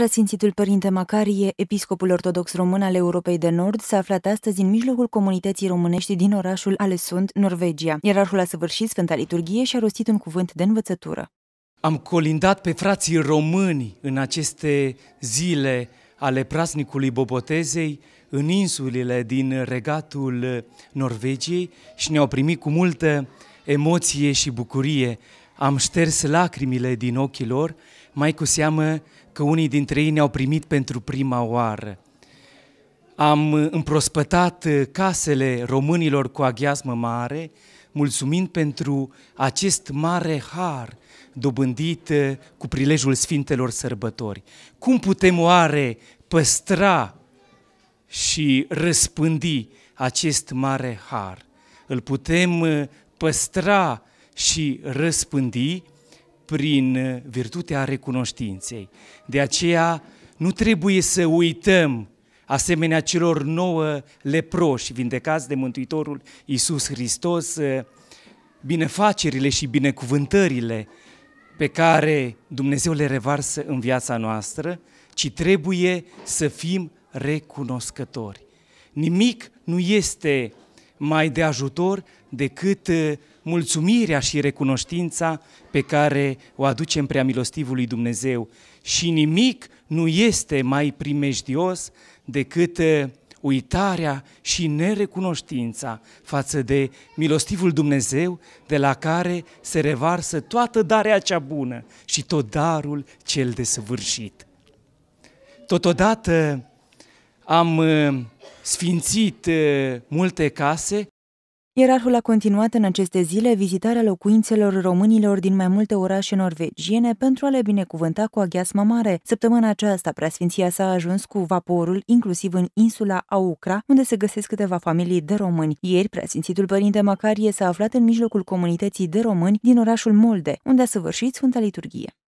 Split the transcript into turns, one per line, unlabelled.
Preasfințitul Părinte Macarie, episcopul ortodox român al Europei de Nord, s-a aflat astăzi în mijlocul comunității românești din orașul Alesund, Norvegia. Ierarhul a săvârșit Sfânta Liturghie și a rostit un cuvânt de învățătură.
Am colindat pe frații români în aceste zile ale prasnicului Bobotezei în insulile din regatul Norvegiei și ne-au primit cu multă emoție și bucurie am șters lacrimile din ochii lor, mai cu seamă că unii dintre ei ne-au primit pentru prima oară. Am împrospătat uh, casele românilor cu aghiazmă mare, mulțumind pentru acest mare har dobândit uh, cu prilejul Sfintelor Sărbători. Cum putem oare păstra și răspândi acest mare har? Îl putem uh, păstra și răspândi prin virtutea recunoștinței. De aceea nu trebuie să uităm asemenea celor nouă leproși vindecați de Mântuitorul Iisus Hristos, eh, binefacerile și binecuvântările pe care Dumnezeu le revarsă în viața noastră, ci trebuie să fim recunoscători. Nimic nu este mai de ajutor decât uh, mulțumirea și recunoștința pe care o aducem prea milostivului Dumnezeu. Și nimic nu este mai primejdios decât uh, uitarea și nerecunoștința față de milostivul Dumnezeu, de la care se revarsă toată darea cea bună și tot darul cel desăvârșit. Totodată am uh, sfințit multe case.
Ierarhul a continuat în aceste zile vizitarea locuințelor românilor din mai multe orașe norvegiene pentru a le binecuvânta cu aghiasma mare. Săptămâna aceasta, preasfinția s-a ajuns cu vaporul, inclusiv în insula Aucra, unde se găsesc câteva familii de români. Ieri, preasfințitul părinte Macarie s-a aflat în mijlocul comunității de români din orașul Molde, unde a săvârșit Sfânta Liturghie.